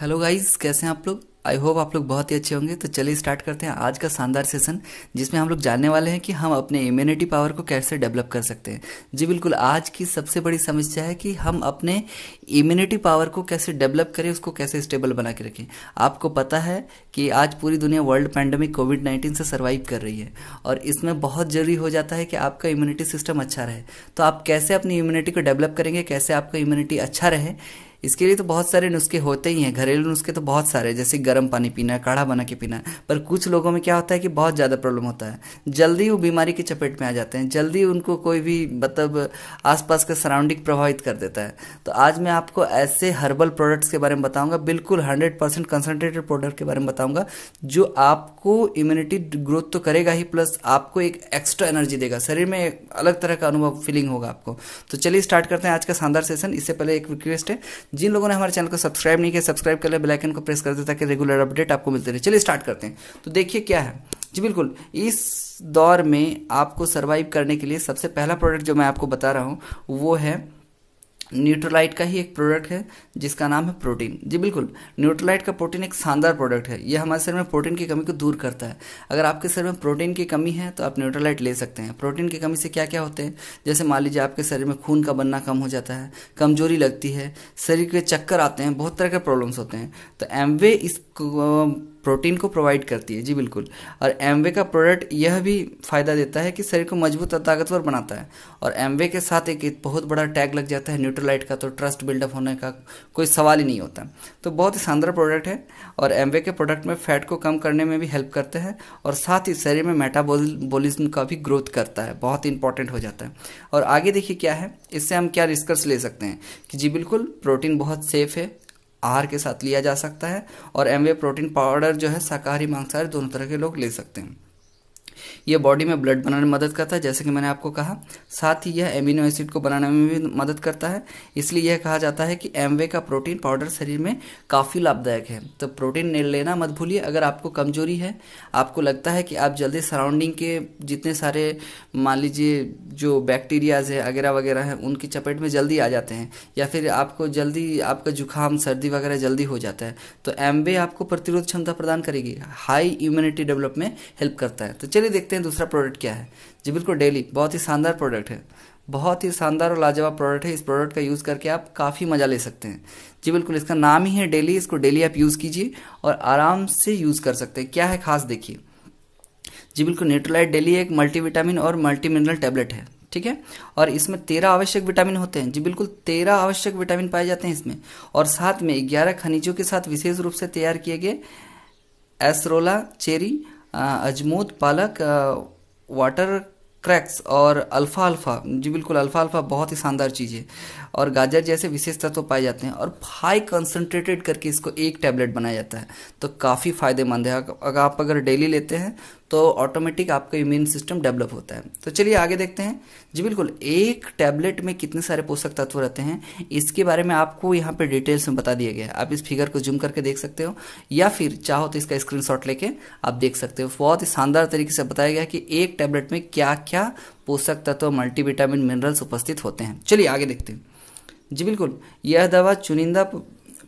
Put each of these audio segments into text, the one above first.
hello guys कैसे हैं आप लोग आई होप आप लोग बहुत ही अच्छे होंगे तो चलिए स्टार्ट करते हैं आज का शानदार सेशन जिसमें हम लोग जानने वाले हैं कि हम अपने इम्यूनिटी पावर को कैसे डेवलप कर सकते हैं जी बिल्कुल आज की सबसे बड़ी समस्या है कि हम अपने इम्यूनिटी पावर को कैसे डेवलप करें उसको कैसे स्टेबल बना के रखें आपको पता है कि आज पूरी दुनिया वर्ल्ड पैंडमिक कोविड नाइन्टीन से सर्वाइव कर रही है और इसमें बहुत जरूरी हो जाता है कि आपका इम्यूनिटी सिस्टम अच्छा रहे तो आप कैसे अपनी इम्यूनिटी को डेवलप करेंगे कैसे आपका इम्यूनिटी अच्छा रहे इसके लिए तो बहुत सारे नुस्खे होते ही हैं घरेलू नुस्खे तो बहुत सारे जैसे गर्म पानी पीना काढ़ा बना के पीना पर कुछ लोगों में क्या होता है कि बहुत ज़्यादा प्रॉब्लम होता है जल्दी वो बीमारी की चपेट में आ जाते हैं जल्दी उनको कोई भी मतलब आसपास का सराउंडिंग प्रभावित कर देता है तो आज मैं आपको ऐसे हर्बल प्रोडक्ट्स के बारे में बताऊँगा बिल्कुल हंड्रेड परसेंट कंसनट्रेटेड प्रोडक्ट के बारे में बताऊँगा जो आपको इम्यूनिटी ग्रोथ तो करेगा ही प्लस आपको एक एक्स्ट्रा एनर्जी देगा शरीर में अलग तरह का अनुभव फीलिंग होगा आपको तो चलिए स्टार्ट करते हैं आज का शानदार सेशन इससे पहले एक रिक्वेस्ट है जिन लोगों ने हमारे चैनल को सब्सक्राइब नहीं किया सब्सक्राइब कर ले बेलाइकन को प्रेस कर दे ताकि रेगुलर अपडेट आपको मिलते रहे चलिए स्टार्ट करते हैं तो देखिए क्या है जी बिल्कुल इस दौर में आपको सर्वाइव करने के लिए सबसे पहला प्रोडक्ट जो मैं आपको बता रहा हूँ वो है न्यूट्रोलाइट का ही एक प्रोडक्ट है जिसका नाम है प्रोटीन जी बिल्कुल न्यूट्रोलाइट का प्रोटीन एक शानदार प्रोडक्ट है यह हमारे शरीर में प्रोटीन की कमी को दूर करता है अगर आपके शरीर में प्रोटीन की कमी है तो आप न्यूट्रोलाइट ले सकते हैं प्रोटीन की कमी से क्या क्या होते हैं जैसे मान लीजिए आपके शरीर में खून का बनना कम हो जाता है कमजोरी लगती है शरीर के चक्कर आते हैं बहुत तरह के प्रॉब्लम्स होते हैं तो एमवे इस प्रोटीन को प्रोवाइड करती है जी बिल्कुल और एमवे का प्रोडक्ट यह भी फ़ायदा देता है कि शरीर को मजबूत और ताकतवर बनाता है और एमवे के साथ एक, बहुत बड़ा टैग लग जाता है न्यूट्रोलाइट का तो ट्रस्ट बिल्डअप होने का कोई सवाल ही नहीं होता तो बहुत ही शानदार प्रोडक्ट है और एमवे के प्रोडक्ट में फैट को कम करने में भी हेल्प करते हैं और साथ ही शरीर में मेटाबोलिज्म का भी ग्रोथ करता है बहुत इंपॉर्टेंट हो जाता है और आगे देखिए क्या है इससे हम क्या रिस्कर्स ले सकते हैं कि जी बिल्कुल प्रोटीन बहुत सेफ है आहार के साथ लिया जा सकता है और एमवे प्रोटीन पाउडर जो है शाकाहारी मांसाहारी दोनों तरह के लोग ले सकते हैं यह बॉडी में ब्लड बनाने में मदद करता है जैसे कि मैंने आपको कहा साथ ही यह एमिनो एसिड को बनाने में भी मदद करता है इसलिए यह कहा जाता है कि एमवे का प्रोटीन पाउडर शरीर में काफ़ी लाभदायक है तो प्रोटीन लेना मत भूलिए अगर आपको कमजोरी है आपको लगता है कि आप जल्दी सराउंडिंग के जितने सारे मान लीजिए जो बैक्टीरियाज है वगैरह वगैरह हैं उनकी चपेट में जल्दी आ जाते हैं या फिर आपको जल्दी आपका जुकाम सर्दी वगैरह जल्दी हो जाता है तो एमवे आपको प्रतिरोध क्षमता प्रदान करेगी हाई इम्यूनिटी डेवलप में हेल्प करता है तो चलिए ही देखते हैं दूसरा प्रोडक्ट क्या है जी बिल्कुल डेली बहुत ही शानदार प्रोडक्ट है बहुत ही शानदार और लाजवाब प्रोडक्ट है इस प्रोडक्ट का यूज़ करके आप काफ़ी मज़ा ले सकते हैं जी बिल्कुल इसका नाम ही है डेली इसको डेली आप यूज़ कीजिए और आराम से यूज़ कर सकते हैं क्या है खास देखिए जी बिल्कुल न्यूट्रोलाइट डेली एक मल्टीविटामिन और मल्टी मिनरल टैबलेट है ठीक है और इसमें तेरह आवश्यक विटामिन होते हैं जी बिल्कुल तेरह आवश्यक विटामिन पाए जाते हैं इसमें और साथ में ग्यारह खनिजों के साथ विशेष रूप से तैयार किए गए एसरोला चेरी अजमूद पालक वाटर क्रैक्स और अल्फ़ा अल्फ़ा जी बिल्कुल अल्फ़ा अल्फ़ा बहुत ही शानदार चीज़ है और गाजर जैसे विशेष तत्व पाए जाते हैं और हाई कंसनट्रेटेड करके इसको एक टैबलेट बनाया जाता है तो काफ़ी फायदेमंद है अगर आप अगर डेली लेते हैं तो ऑटोमेटिक आपका इम्यून सिस्टम डेवलप होता है तो चलिए आगे देखते हैं जी बिल्कुल एक टैबलेट में कितने सारे पोषक तत्व रहते हैं इसके बारे में आपको यहाँ पर डिटेल्स में बता दिया गया है आप इस फिगर को जूम करके देख सकते हो या फिर चाहो तो इसका स्क्रीनशॉट लेके आप देख सकते हो बहुत ही शानदार तरीके से बताया गया कि एक टैबलेट में क्या क्या पोषक तत्व मल्टीविटामिन मिनरल्स उपस्थित होते हैं चलिए आगे देखते हैं जी बिल्कुल यह दवा चुनिंदा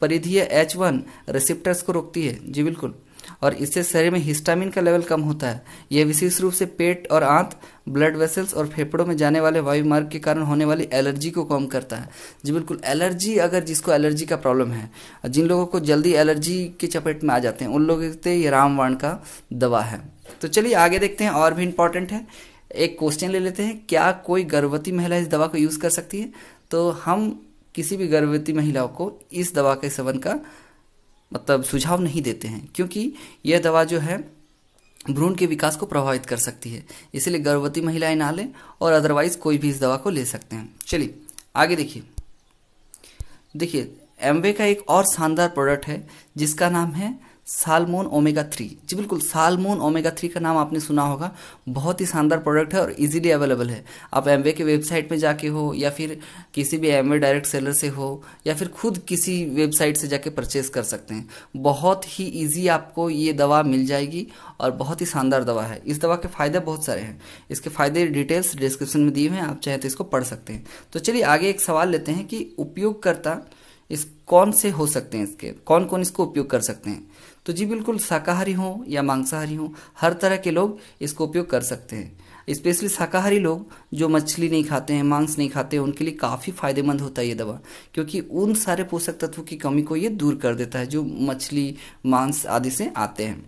परिधीय एच वन रिसिप्टर्स को रोकती है जी बिल्कुल और इससे शरीर में हिस्टामिन का लेवल कम होता है यह विशेष रूप से पेट और आंत ब्लड वेसल्स और फेफड़ों में जाने वाले वायु मार्ग के कारण होने वाली एलर्जी को कम करता है जी बिल्कुल एलर्जी अगर जिसको एलर्जी का प्रॉब्लम है जिन लोगों को जल्दी एलर्जी की चपेट में आ जाते हैं उन लोगों के ये रामवाण का दवा है तो चलिए आगे देखते हैं और भी इंपॉर्टेंट है एक क्वेश्चन ले लेते हैं क्या कोई गर्भवती महिला इस दवा को यूज़ कर सकती है तो हम किसी भी गर्भवती महिलाओं को इस दवा के सेवन का मतलब सुझाव नहीं देते हैं क्योंकि यह दवा जो है भ्रूण के विकास को प्रभावित कर सकती है इसलिए गर्भवती महिलाएं ना लें और अदरवाइज कोई भी इस दवा को ले सकते हैं चलिए आगे देखिए देखिए एम्बे का एक और शानदार प्रोडक्ट है जिसका नाम है सालमोन ओमेगा थ्री जी बिल्कुल सालमोन ओमेगा थ्री का नाम आपने सुना होगा बहुत ही शानदार प्रोडक्ट है और इजीली अवेलेबल है आप एमवे के वेबसाइट पे जाके हो या फिर किसी भी एमवे डायरेक्ट सेलर से हो या फिर खुद किसी वेबसाइट से जाके परचेस कर सकते हैं बहुत ही ईजी आपको ये दवा मिल जाएगी और बहुत ही शानदार दवा है इस दवा के फ़ायदे बहुत सारे हैं इसके फ़ायदे डिटेल्स डिस्क्रिप्शन में दिए हुए हैं आप चाहे तो इसको पढ़ सकते हैं तो चलिए आगे एक सवाल लेते हैं कि उपयोगकर्ता इस कौन से हो सकते हैं इसके कौन कौन इसको उपयोग कर सकते हैं तो जी बिल्कुल शाकाहारी हों या मांसाहारी हों हर तरह के लोग इसको उपयोग कर सकते हैं स्पेशली शाकाहारी लोग जो मछली नहीं खाते हैं मांस नहीं खाते हैं उनके लिए काफ़ी फायदेमंद होता है ये दवा क्योंकि उन सारे पोषक तत्वों की कमी को ये दूर कर देता है जो मछली मांस आदि से आते हैं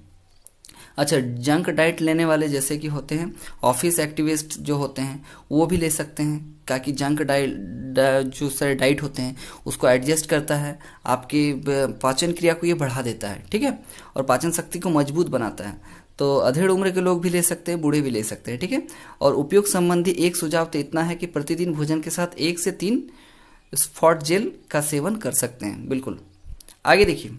अच्छा जंक डाइट लेने वाले जैसे कि होते हैं ऑफिस एक्टिविस्ट जो होते हैं वो भी ले सकते हैं ताकि जंक डाइट जो सारे डाइट होते हैं उसको एडजस्ट करता है आपकी पाचन क्रिया को ये बढ़ा देता है ठीक है और पाचन शक्ति को मजबूत बनाता है तो अधेड़ उम्र के लोग भी ले सकते हैं बूढ़े भी ले सकते हैं ठीक है और उपयोग संबंधी एक सुझाव तो इतना है कि प्रतिदिन भोजन के साथ एक से तीन स्पॉट जेल का सेवन कर सकते हैं बिल्कुल आगे देखिए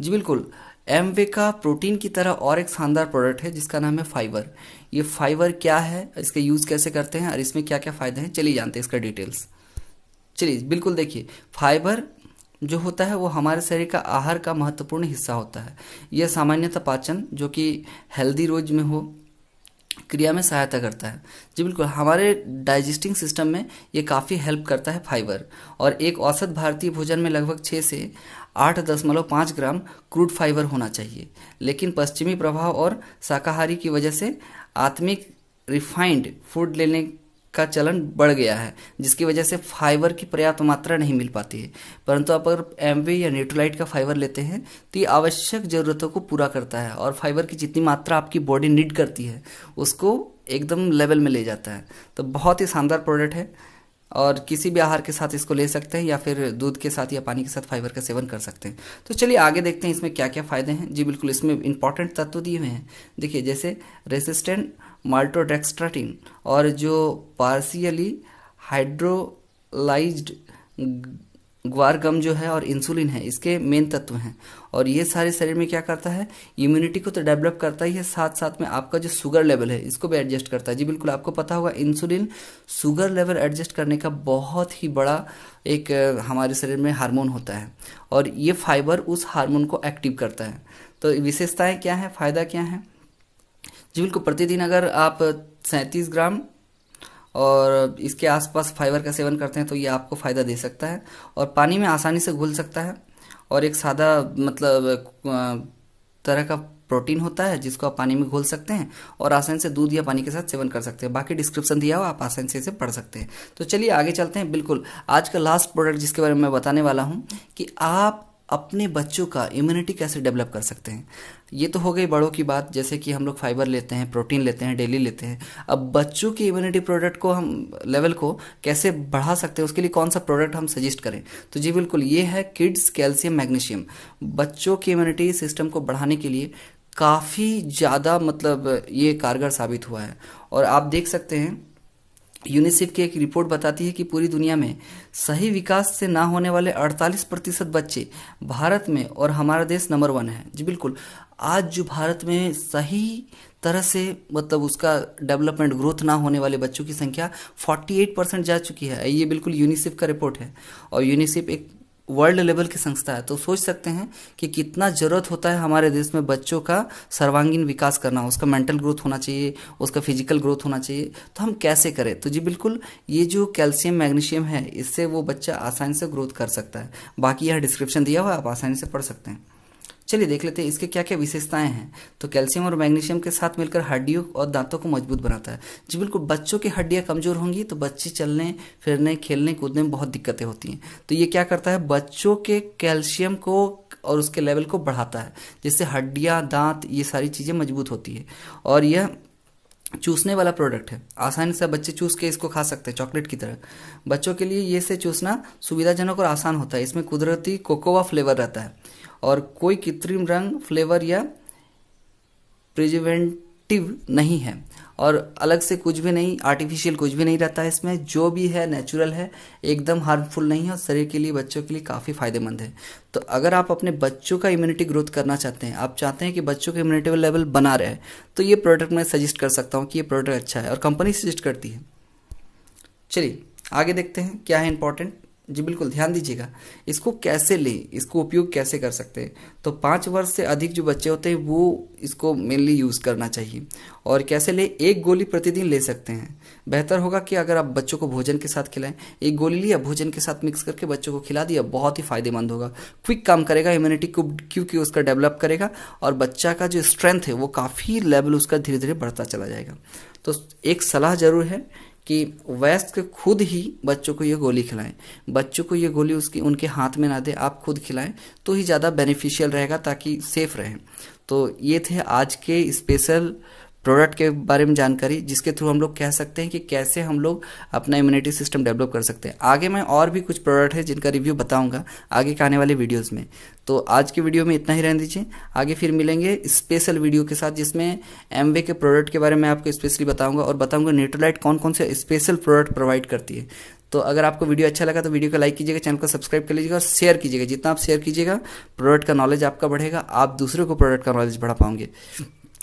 जी बिल्कुल एमवे का प्रोटीन की तरह और एक शानदार प्रोडक्ट है जिसका नाम है फाइबर ये फाइबर क्या है इसका यूज़ कैसे करते हैं और इसमें क्या क्या फ़ायदे हैं चलिए जानते हैं इसका डिटेल्स चलिए बिल्कुल देखिए फाइबर जो होता है वो हमारे शरीर का आहार का महत्वपूर्ण हिस्सा होता है यह सामान्यतः पाचन जो कि हेल्दी रोज में हो क्रिया में सहायता करता है जी बिल्कुल हमारे डाइजेस्टिंग सिस्टम में ये काफ़ी हेल्प करता है फाइबर और एक औसत भारतीय भोजन में लगभग छः से आठ दशमलव पाँच ग्राम क्रूड फाइबर होना चाहिए लेकिन पश्चिमी प्रभाव और शाकाहारी की वजह से आत्मिक रिफाइंड फूड लेने का चलन बढ़ गया है जिसकी वजह से फाइबर की पर्याप्त मात्रा नहीं मिल पाती है परंतु आप अगर एम या न्यूट्रोलाइट का फाइबर लेते हैं तो ये आवश्यक ज़रूरतों को पूरा करता है और फाइबर की जितनी मात्रा आपकी बॉडी नीड करती है उसको एकदम लेवल में ले जाता है तो बहुत ही शानदार प्रोडक्ट है और किसी भी आहार के साथ इसको ले सकते हैं या फिर दूध के साथ या पानी के साथ फाइबर का सेवन कर सकते हैं तो चलिए आगे देखते हैं इसमें क्या क्या फ़ायदे हैं जी बिल्कुल इसमें इंपॉर्टेंट तत्व दिए हुए हैं देखिए जैसे रेसिस्टेंट माल्टोडेक्स्ट्राटिन और जो पार्सियली हाइड्रोलाइज्ड ग्वार गम जो है और इंसुलिन है इसके मेन तत्व हैं और ये सारे शरीर में क्या करता है इम्यूनिटी को तो डेवलप करता ही है साथ साथ में आपका जो शुगर लेवल है इसको भी एडजस्ट करता है जी बिल्कुल आपको पता होगा इंसुलिन शुगर लेवल एडजस्ट करने का बहुत ही बड़ा एक हमारे शरीर में हार्मोन होता है और ये फाइबर उस हार्मोन को एक्टिव करता है तो विशेषताएँ क्या हैं फ़ायदा क्या है जी बिल्कुल प्रतिदिन अगर आप सैंतीस ग्राम और इसके आसपास फाइबर का सेवन करते हैं तो ये आपको फ़ायदा दे सकता है और पानी में आसानी से घुल सकता है और एक सादा मतलब तरह का प्रोटीन होता है जिसको आप पानी में घोल सकते हैं और आसानी से दूध या पानी के साथ सेवन कर सकते हैं बाकी डिस्क्रिप्शन दिया हुआ आप आसानी से इसे पढ़ सकते हैं तो चलिए आगे चलते हैं बिल्कुल आज का लास्ट प्रोडक्ट जिसके बारे में मैं बताने वाला हूँ कि आप अपने बच्चों का इम्यूनिटी कैसे डेवलप कर सकते हैं ये तो हो गई बड़ों की बात जैसे कि हम लोग फाइबर लेते हैं प्रोटीन लेते हैं डेली लेते हैं अब बच्चों की इम्यूनिटी प्रोडक्ट को हम लेवल को कैसे बढ़ा सकते हैं उसके लिए कौन सा प्रोडक्ट हम सजेस्ट करें तो जी बिल्कुल ये है किड्स कैल्शियम मैग्नीशियम बच्चों की इम्यूनिटी सिस्टम को बढ़ाने के लिए काफ़ी ज़्यादा मतलब ये कारगर साबित हुआ है और आप देख सकते हैं यूनिसेफ की एक रिपोर्ट बताती है कि पूरी दुनिया में सही विकास से ना होने वाले 48 प्रतिशत बच्चे भारत में और हमारा देश नंबर वन है जी बिल्कुल आज जो भारत में सही तरह से मतलब उसका डेवलपमेंट ग्रोथ ना होने वाले बच्चों की संख्या 48 परसेंट जा चुकी है ये बिल्कुल यूनिसेफ का रिपोर्ट है और यूनिसेफ एक वर्ल्ड लेवल की संस्था है तो सोच सकते हैं कि कितना ज़रूरत होता है हमारे देश में बच्चों का सर्वांगीण विकास करना उसका मेंटल ग्रोथ होना चाहिए उसका फिजिकल ग्रोथ होना चाहिए तो हम कैसे करें तो जी बिल्कुल ये जो कैल्शियम मैग्नीशियम है इससे वो बच्चा आसानी से ग्रोथ कर सकता है बाकी यह डिस्क्रिप्शन दिया हुआ आप आसानी से पढ़ सकते हैं चलिए देख लेते हैं इसके क्या क्या विशेषताएं हैं तो कैल्शियम और मैग्नीशियम के साथ मिलकर हड्डियों और दांतों को मजबूत बनाता है जी बिल्कुल बच्चों की हड्डियाँ कमजोर होंगी तो बच्चे चलने फिरने खेलने कूदने में बहुत दिक्कतें होती हैं तो ये क्या करता है बच्चों के कैल्शियम को और उसके लेवल को बढ़ाता है जिससे हड्डियाँ दांत ये सारी चीज़ें मजबूत होती है और यह चूसने वाला प्रोडक्ट है आसानी से बच्चे चूस के इसको खा सकते हैं चॉकलेट की तरह बच्चों के लिए ये से चूसना सुविधाजनक और आसान होता है इसमें कुदरती कोकोवा फ्लेवर रहता है और कोई कृत्रिम रंग फ्लेवर या प्रिजर्वेटिव नहीं है और अलग से कुछ भी नहीं आर्टिफिशियल कुछ भी नहीं रहता है इसमें जो भी है नेचुरल है एकदम हार्मफुल नहीं है और शरीर के लिए बच्चों के लिए काफ़ी फायदेमंद है तो अगर आप अपने बच्चों का इम्यूनिटी ग्रोथ करना चाहते हैं आप चाहते हैं कि बच्चों का इम्यूनिटी लेवल बना रहे तो ये प्रोडक्ट मैं सजेस्ट कर सकता हूँ कि ये प्रोडक्ट अच्छा है और कंपनी सजेस्ट करती है चलिए आगे देखते हैं क्या है इंपॉर्टेंट जी बिल्कुल ध्यान दीजिएगा इसको कैसे लें इसको उपयोग कैसे कर सकते हैं तो पाँच वर्ष से अधिक जो बच्चे होते हैं वो इसको मेनली यूज़ करना चाहिए और कैसे लें एक गोली प्रतिदिन ले सकते हैं बेहतर होगा कि अगर आप बच्चों को भोजन के साथ खिलाएं एक गोली लिया भोजन के साथ मिक्स करके बच्चों को खिला दिया बहुत ही फायदेमंद होगा क्विक काम करेगा इम्यूनिटी को क्योंकि उसका डेवलप करेगा और बच्चा का जो स्ट्रेंथ है वो काफ़ी लेवल उसका धीरे धीरे बढ़ता चला जाएगा तो एक सलाह ज़रूर है कि वयस्क खुद ही बच्चों को ये गोली खिलाएं बच्चों को ये गोली उसकी उनके हाथ में ना दे आप खुद खिलाएं तो ही ज़्यादा बेनिफिशियल रहेगा ताकि सेफ रहें तो ये थे आज के स्पेशल प्रोडक्ट के बारे में जानकारी जिसके थ्रू हम लोग कह सकते हैं कि कैसे हम लोग अपना इम्यूनिटी सिस्टम डेवलप कर सकते हैं आगे मैं और भी कुछ प्रोडक्ट है जिनका रिव्यू बताऊँगा आगे के आने वाले वीडियोज़ में तो आज की वीडियो में इतना ही रहने दीजिए आगे फिर मिलेंगे स्पेशल वीडियो के साथ जिसमें एम के प्रोडक्ट के बारे में आपको स्पेशली बताऊँगा और बताऊंगा न्यूट्रोलाइट कौन कौन से स्पेशल प्रोडक्ट प्रोवाइड करती है तो अगर आपको वीडियो अच्छा लगा तो वीडियो को लाइक कीजिएगा चैनल को सब्सक्राइब कर लीजिएगा और शेयर कीजिएगा जितना आप शेयर कीजिएगा प्रोडक्ट का नॉलेज आपका बढ़ेगा आप दूसरे को प्रोडक्ट का नॉलेज बढ़ा पाओगे